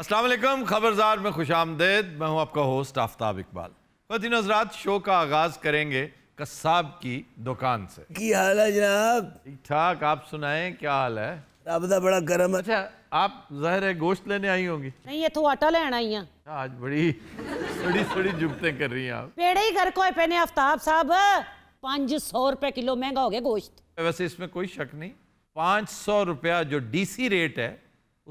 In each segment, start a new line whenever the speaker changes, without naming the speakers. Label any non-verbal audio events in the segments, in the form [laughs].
असलम खबरदार में खुश आमदेद मैं हूं आपका होस्ट आफ्ताब इकबाल फतिन नजरात शो का आगाज़ करेंगे कसाब की दुकान से की हाल है जनाब ठीक ठाक आप सुनाएं क्या हाल है रबदा बड़ा गर्म है अच्छा आप जहर है गोश्त लेने आई होंगी नहीं ये तो आटा लेना आई हैं हाँ, आज बड़ी बड़ी बड़ी जुगतें कर रही हैं आप पेड़े ही घर को पहने आफ्ताब साहब पाँच सौ रुपये किलो महंगा हो गया गोश्त वैसे इसमें कोई शक नहीं पाँच सौ रुपया जो डीसी रेट है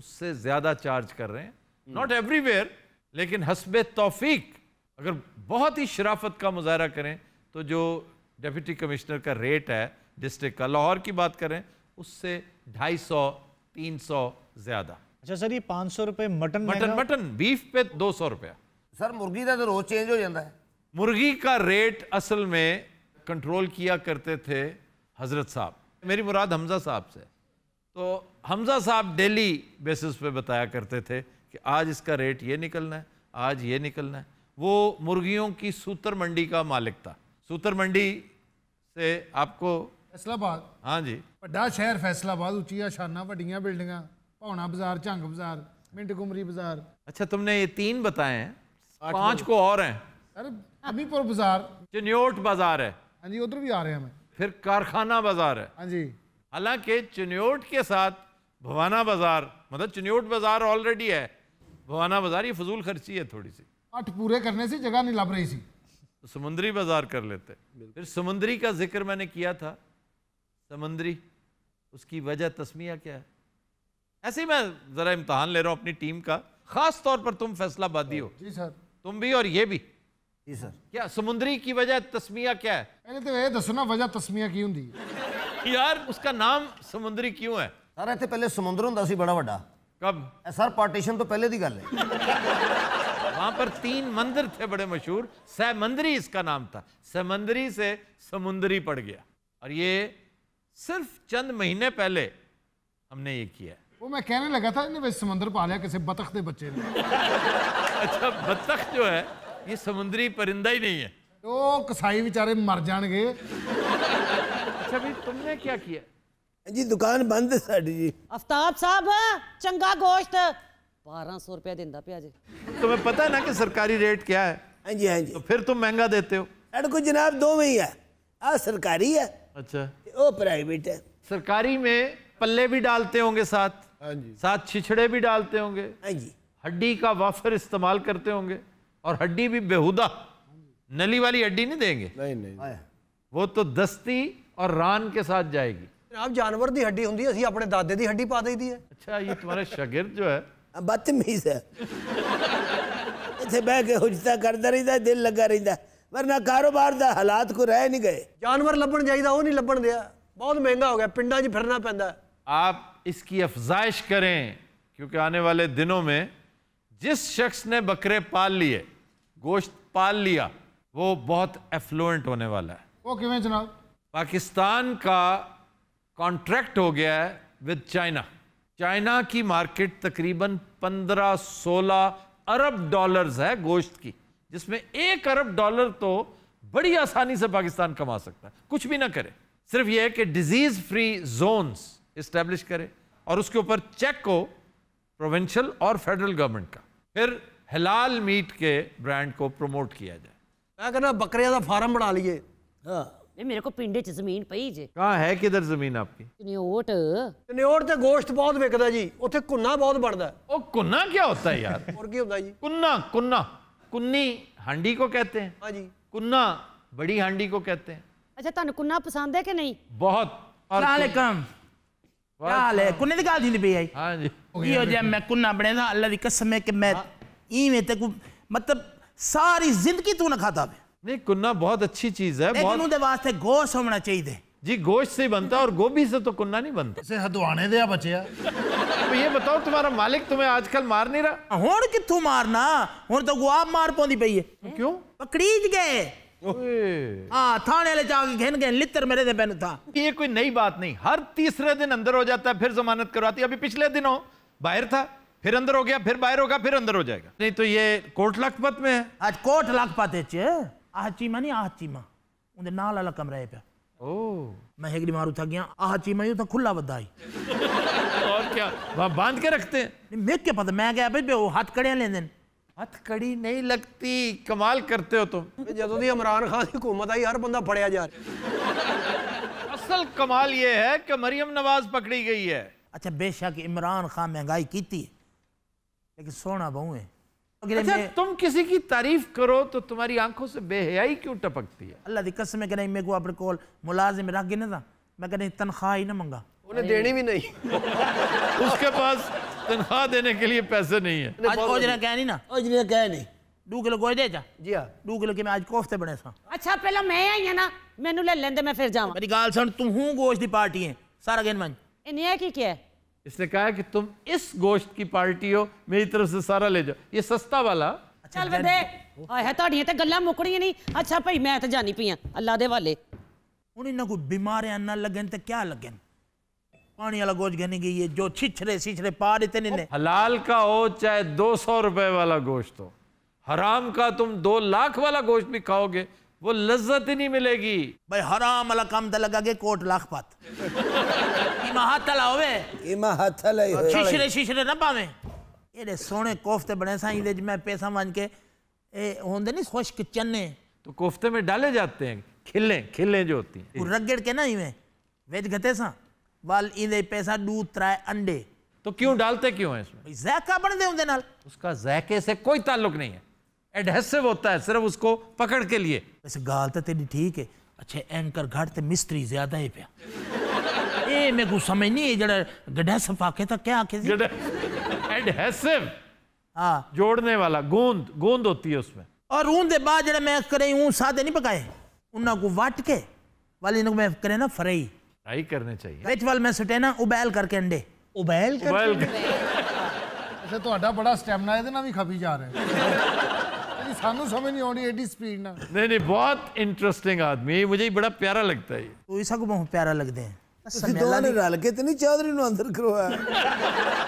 उससे ज़्यादा चार्ज कर रहे हैं नॉट एवरीवेयर लेकिन हसब तोफीक अगर बहुत ही शराफत का मुजाहरा करें तो जो डिप्टी कमिश्नर का रेट है डिस्ट्रिक्ट का लाहौर की बात करें उससे ढाई सौ तीन सौ ज़्यादा अच्छा सर ये पाँच सौ रुपये मटन मटन मटन बीफ पे दो सौ रुपया सर मुर्गी का तो रोज़ चेंज हो जाता है मुर्गी का रेट असल में कंट्रोल किया करते थे हज़रत साहब मेरी मुराद हमजा साहब से तो हमजा साहब डेली बेसिस पे बताया करते थे कि आज इसका रेट ये निकलना है आज ये निकलना है वो मुर्गियों की सूत्र मंडी का मालिक था सूत्र मंडी से आपको फैसलाबाद हाँ जी बड़ा शहर फैसलाबाद उचिया शाना बड़िया बिल्डिंगा पौना बाजार झंग बाजार मिंट कुमरी बाजार अच्छा तुमने ये तीन बताए हैं पांच को और हैं अरे अमीपुर बाजार चिन्योट बाजार है हाँ जी उधर भी आ रहे हैं हमें फिर कारखाना बाजार है हाँ जी हालांकि चिन्योट के साथ भवाना बाज़ार मतलब चिन्योट बाज़ार ऑलरेडी है भवाना बाज़ार ये फजूल खर्ची है थोड़ी सी आठ पूरे करने से जगह नहीं लग रही थी तो समुद्री बाज़ार कर लेते फिर समुद्री का जिक्र मैंने किया था समुद्री उसकी वजह तस्मिया क्या है ऐसे ही मैं ज़रा इम्तहान ले रहा हूँ अपनी टीम का ख़ास तौर पर तुम फैसला फैसलाबादी हो जी सर तुम भी और ये भी जी सर क्या समुद्री की वजह तस्मिया क्या है पहले तो ये दसो ना वजह तस्मिया की होंगी यार उसका नाम समुद्री क्यों है सर इतने पहले समुद्र हों बड़ा ਬੜਾ कब सर पार्टीशन तो पहले की गल है वहां पर तीन मंदिर थे बड़े मशहूर सहमंदरी इसका नाम था सैमंदरी से समुंदरी पड़ गया और ये सिर्फ चंद महीने पहले हमने ये किया वो मैं कहने लगा था इन्हें समुंदर पा लिया किसी बतख के बच्चे ने अच्छा बतख जो है ये समुंदरी परिंदा ही नहीं है तो कसाई बेचारे मर जाएंगे ਅੱਛਾ ਵੀ ਤੁਮਨੇ ਕੀ ਕੀਤਾ ਜੀ ਦੁਕਾਨ ਬੰਦ साड़ी जी अफताब साहब हाँ, चंगा गोश्त बारह सौ ਰੁਪਏ ਦਿੰਦਾ पे ਜੀ तुम्हें पता है ना कि सरकारी रेट क्या है हाँ जी हाँ जी तो फिर तुम महंगा देते हो रेट को जनाब दो में ही है आ सरकारी है अच्छा वो प्राइवेट है सरकारी में पल्ले भी डालते होंगे साथ हाँ जी साथ छिछड़े भी डालते होंगे हाँ जी हड्डी का वाफर इस्तेमाल करते होंगे और हड्डी भी बेहुदा नली वाली हड्डी नहीं देंगे नहीं नहीं वो तो दस्ती और रान के साथ जाएगी आप जानवर की हड्डी होंगी अभी अपने दादे की हड्डी पा दी है अच्छा ये तुम्हारे शगिर्द जो है बदतमीज है इतने बह के
हुजता करता रहता दिल लगा रहा वरना कारोबार का हालात को रह नहीं गए जानवर लभन
चाहिए वो नहीं लभन दिया बहुत महंगा हो गया पिंडा च फिरना पैदा आप इसकी अफजाइश करें क्योंकि आने वाले दिनों में जिस शख्स ने बकरे पाल लिए गोश्त पाल लिया वो बहुत एफ्लुएंट होने वाला है
वो क्यों जनाब
पाकिस्तान का कॉन्ट्रैक्ट हो गया है विद चाइना चाइना की मार्केट तकरीबन 15-16 अरब डॉलर्स है गोश्त की जिसमें एक अरब डॉलर तो बड़ी आसानी से पाकिस्तान कमा सकता है कुछ भी ना करे सिर्फ यह है कि डिजीज फ्री जोन्स इस्टेब्लिश करे और उसके ऊपर चेक हो प्रोविंशियल और फेडरल गवर्नमेंट का फिर हलाल मीट के ब्रांड को प्रमोट किया जाए मैं कहना बकरिया का फार्म बना लिए हाँ मेरे ਮੇਰੇ ਕੋ ਪਿੰਡੇ ਚ ਜ਼ਮੀਨ ਪਈ ਜੇ ਕਾ ਹੈ ਕਿਧਰ ਜ਼ਮੀਨ ਆਪਕੀ ਨਿਓਟ गोश्त बहुत ਗੋਸ਼ਤ जी ਵਿਕਦਾ ਜੀ ਉੱਥੇ ਕੁੰਨਾ ਬਹੁਤ ਬਣਦਾ ਉਹ ਕੁੰਨਾ ਕੀ ਹੁੰਦਾ ਯਾਰ ਹੋਰ ਕੀ ਹੁੰਦਾ कुन्नी हांडी को कहते हैं हाँ जी कुन्ना बड़ी हांडी को कहते हैं अच्छा तुम कुन्ना पसंद है कि नहीं बहुत वालेकुम कुन्ने दी गाल आई
हां जी मैं कुन्ना बने अल्लाह दी कसम है मैं हाँ। ते मतलब
सारी जिंदगी तू ना खाता पे नहीं कुन्ना बहुत अच्छी चीज है बहुत वास्ते गोश होना चाहिए जी गोश्त से बनता और गोभी से तो कुन्ना नहीं बनता से हदवाने दे बचे तो ये बताओ तुम्हारा मालिक तुम्हें आजकल मार नहीं रहा हूं कितों मारना हूं तो गुआ मार
पौंदी पई है तो क्यों पकड़ीज गए हाँ थाने वाले जाके घेन घेन लित्र
मेरे दे पेन था ये कोई नई बात नहीं हर तीसरे दिन अंदर हो जाता है फिर जमानत करवाती अभी पिछले दिनों बाहर था फिर अंदर हो गया फिर बाहर होगा फिर अंदर हो जाएगा नहीं तो ये कोट लखपत में है
आज कोर्ट लखपत है आहची नहीं आहची मां उनके नाल वाला कमरा है पे ओ मैं हेगड़ी मारू था गया आह चीमा यूं तो था खुला बदाई
और क्या
वहां बांध के रखते हैं मैं क्या पता मैं गया भाई वो हाथ कड़े कड़ियां लेंदे हथ कड़ी नहीं लगती
कमाल करते हो तुम तो। जदों दी इमरान खान की हुकूमत आई हर बंदा फड़िया जा असल कमाल ये है कि मरियम नवाज पकड़ी गई है अच्छा बेशक इमरान
खान महंगाई की थी लेकिन सोना बहू है अच्छा तुम किसी की
तारीफ करो तो तुम्हारी आंखों से बेहयाई क्यों टपकती है
अल्लाह दिक्कत से मैं मेरे को अपने को मुलाजिम रख गिने था मैं कहीं तनख्वाह ही ना मंगा उन्हें देनी भी
नहीं [laughs] उसके पास तनख्वाह देने के लिए पैसे नहीं है कह
नहीं ना कह नहीं दो किलो गोए दे जा जी हां दो किलो के मैं आज कोफ्ते बने सा अच्छा पहले मैं आई है ना मेनू ले लंदे मैं फिर जावा
मेरी गाल सुन तू हूं गोश्त दी पार्टी है सारा गेन मन इन्हें की क्या है इसने कहा कि तुम इस गोश्त की पार्टी हो मेरी तरफ से सारा ले जाओ ये सस्ता वाला
पानी वाला गोश्त गई है जो छिछरे छिछरे
पा देते नहीं हलाल का हो चाहे दो सौ रुपए वाला गोश्त हो हराम का तुम दो लाख वाला गोश्त भी खाओगे वो लज्जत ही नहीं मिलेगी भाई हराम अलकम तो लगा के कोट लाख पात इमा हाथ लावे इमा हाथ लाई शीशरे
शीशरे ना पावे एडे सोने कोफ्ते बने साईं दे मैं पैसा मान के ए होंदे नहीं खुश्क चने तो कोफ्ते
में डाले जाते हैं खिले खिले जो होती
है रगड़ के ना इवें वेज गते सा वाल इंदे पैसा दूध त्राए अंडे तो क्यों
डालते क्यों हैं इसमें जायका बनते होंगे उसका जायके से कोई ताल्लुक नहीं है एडहेसिव होता है सिर्फ उसको पकड़ के लिए वैसे गाल तो तेरी ठीक है अच्छे एंकर घट तो
मिस्त्री ज्यादा ही पिया ये मेरे को समझ नहीं है जरा गडेसिव आके तो क्या आके
एडहेसिव हाँ जोड़ने वाला गूंद गूंद होती है उसमें
और ऊन दे बाद जरा मैं करे ऊन सादे नहीं पकाए उन्हें को वाट के वाले इनको मैं करे ना फ्राई
फ्राई करने चाहिए
वेज वाल मैं सटे ना उबैल करके अंडे उबैल करके उबैल कर...
अच्छा तो बड़ा स्टेमिना है ना भी खपी जा रहे हैं ਸਾਨੂੰ ਸਮਝ ਨਹੀਂ ਆਉਣੀ ਐਡੀ ਸਪੀਡ ਨਾਲ ਨਹੀਂ ਨਹੀਂ ਬਹੁਤ ਇੰਟਰਸਟਿੰਗ ਆਦਮੀ ਮੁਝੇ ਬੜਾ ਪਿਆਰਾ ਲੱਗਦਾ ਹੈ
ਤੁਸੀਂ ਸਭ ਬਹੁਤ ਪਿਆਰਾ ਲੱਗਦੇ ਹੈ ਤੁਸੀਂ ਦੋਵਾਂ ਨੇ ਰਲ ਕੇ ਤੇ ਨਹੀਂ ਚੌਧਰੀ ਨੂੰ ਅੰਦਰ
ਕਰਵਾਇਆ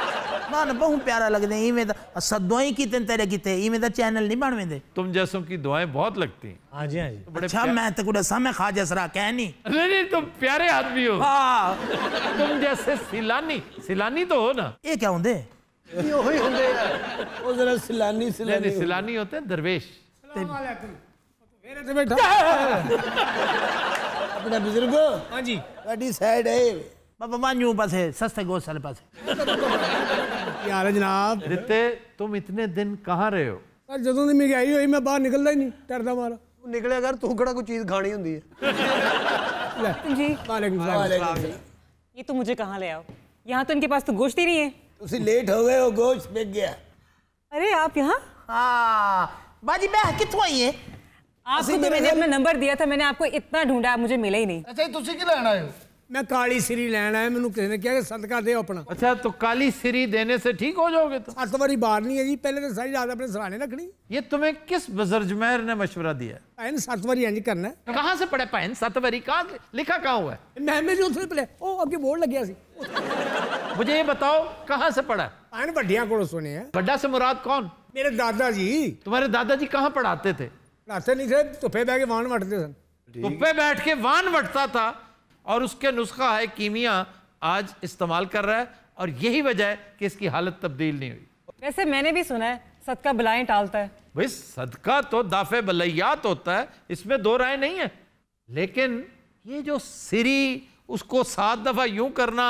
ना ना बहुत प्यारा लगते हैं इवें दुआएं कितने तेरे कितने इवें चैनल नहीं बनवेंदे
तुम जैसों की दुआएं बहुत लगती हैं हां जी हां जी तो अच्छा प्यार... मैं
तो कुड़ा सा मैं खा जसरा कह नहीं
[laughs] नहीं नहीं तुम प्यारे आदमी हो हां तुम जैसे सिलानी सिलानी तो हो ना क्या सिलानी होते हैं दरवेश बुजुर्ग
हाँ जी बड़ी है बाबा मानू पास है सस्ते पास
यार जनाब रिते तुम इतने दिन कहाँ रहे हो सर जदों हुई मैं बाहर निकलता ही नहीं डरदा मारा निकले अगर तू कड़ा कोई चीज खानी होती है जी वालेकुम ये तो मुझे कहाँ ले आओ यहाँ तो इनके पास तो गोश्त ही नहीं है
उसे लेट हो गए हो गोश फेंक गया अरे आप यहाँ हाँ बाजी मैं कितों आई है आपको तो मैंने अपना नंबर दिया था मैंने आपको इतना ढूंढा मुझे मिला ही नहीं अच्छा
तुझे क्या लेना है मैं काली सिरी लैन आया मैंने किसी ने कहा कि सदका दे अपना अच्छा तो काली सिरी देने से ठीक हो जाओगे तो सत बारी बार नहीं है जी पहले तो सारी रात अपने सराने रखनी ये तुम्हें किस बुजुर्ग ने मशवरा दिया भैन सत बारी इंज करना है कहाँ से पढ़े भैन सत बारी कहाँ लिखा कहाँ हुआ है महमे जो उसने पढ़े ओ अगे बोर्ड लगे सी मुझे ये बताओ कहाँ से पढ़ा भैन वड्डिया को सुने हैं बड्डा से मुराद कौन मेरे दादाजी तुम्हारे दादाजी कहाँ पढ़ाते थे पढ़ाते नहीं थे धुप्पे बह के वाहन बटते सन धुप्पे बैठ के वाहन बटता था और उसके नुस्खा है कीमिया आज इस्तेमाल कर रहा है और यही वजह है कि इसकी हालत तब्दील नहीं हुई वैसे मैंने भी सुना है सदका बलाएं टालता है भाई सदका तो दाफे बलैयात होता है इसमें दो राय नहीं है लेकिन ये जो सिरी उसको सात दफा यूं करना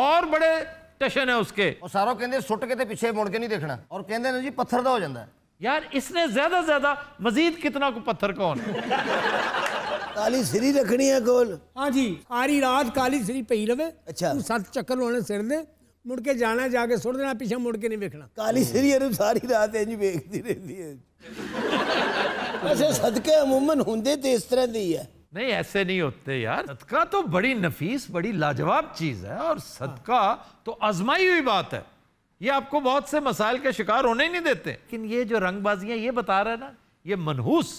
और बड़े टशन है उसके और सारो कहते सुट के तो पीछे मुड़ के नहीं देखना और कहते जी पत्थर का हो जाता है यार इसने ज्यादा ज्यादा मजीद कितना को पत्थर कौन है
ਕਾਲੀ ਸਰੀ ਰੱਖਣੀ ਆ ਕੋਲ ਹਾਂਜੀ ਸਾਰੀ ਰਾਤ ਕਾਲੀ ਸਰੀ ਪਈ ਰਵੇ रहे अच्छा तू ਚੱਕਰ चक्कर ਸਿਰ सिर दे मुड़ के जाना जाके सुन देना पीछे मुड़ के नहीं देखना काली श्री ਇਹਨੂੰ सारी रात इंज देखती रहती है वैसे सदके अमूमन होंदे ते इस तरह दी है
नहीं ऐसे नहीं होते यार सदका तो बड़ी नफीस बड़ी लाजवाब चीज है और सदका तो आजमाई हुई बात है ये आपको बहुत से मसाइल के शिकार होने ही नहीं देते लेकिन ये जो रंगबाजियां ये बता रहा है ना ये मनहूस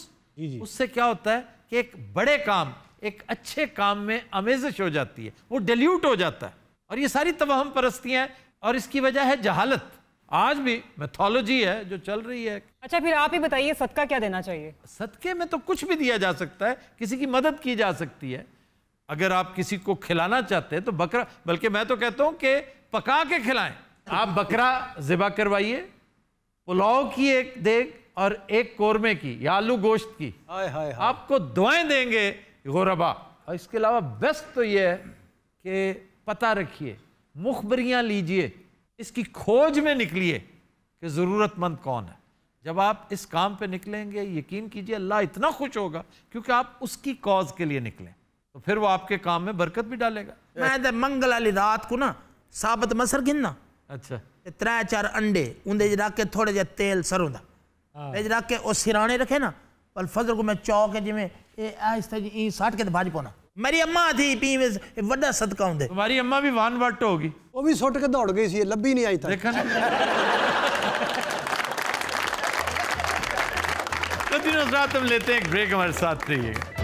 उससे क्या होता है कि एक बड़े काम एक अच्छे काम में अमेजिश हो जाती है वो डिल्यूट हो जाता है और ये सारी तवाहम परस्तियां हैं और इसकी वजह है जहालत आज भी मैथोलॉजी है जो चल रही है अच्छा फिर आप ही बताइए सदका क्या देना चाहिए सदके में तो कुछ भी दिया जा सकता है किसी की मदद की जा सकती है अगर आप किसी को खिलाना चाहते हैं तो बकरा बल्कि मैं तो कहता हूँ कि पका के खिलाएं आप बकरा ज़िबा करवाइए पुलाव की एक देख और एक कोरमे की या आलू गोश्त की हाय हाय आपको दुआएं देंगे गोरबा और इसके अलावा बेस्ट तो ये है कि पता रखिए मुखबरियाँ लीजिए इसकी खोज में निकलिए कि ज़रूरतमंद कौन है जब आप इस काम पे निकलेंगे यकीन कीजिए अल्लाह इतना खुश होगा क्योंकि आप उसकी कॉज के लिए निकलें तो फिर वो आपके काम में बरकत भी डालेगा मैं अच्छा। मंगल वाली रात को ना साबत मसर गिनना अच्छा
त्रै चार अंडे उन्हें रख के थोड़े जे तेल सरों का ਵਿੱਚ ਰੱਖ ਕੇ ਉਹ ਸਿਰਾਣੇ ਰੱਖੇ ਨਾ ਪਰ ਫਜ਼ਲ ਕੋ ਮੈਂ ਚੌਕ ਜਿਵੇਂ ਇਹ ਆਇਸਤਾ ਜੀ ਇਹ ਕੇ ਭਾਜ ਪੋਣਾ मेरी अम्मा थी पी वड्डा सदका होंगे तुम्हारी अम्मा भी वन वट होगी वो भी सुट के दौड़ गई सी लभी नहीं आई
था तो दिनों रात हम लेते हैं ब्रेक हमारे साथ रहिएगा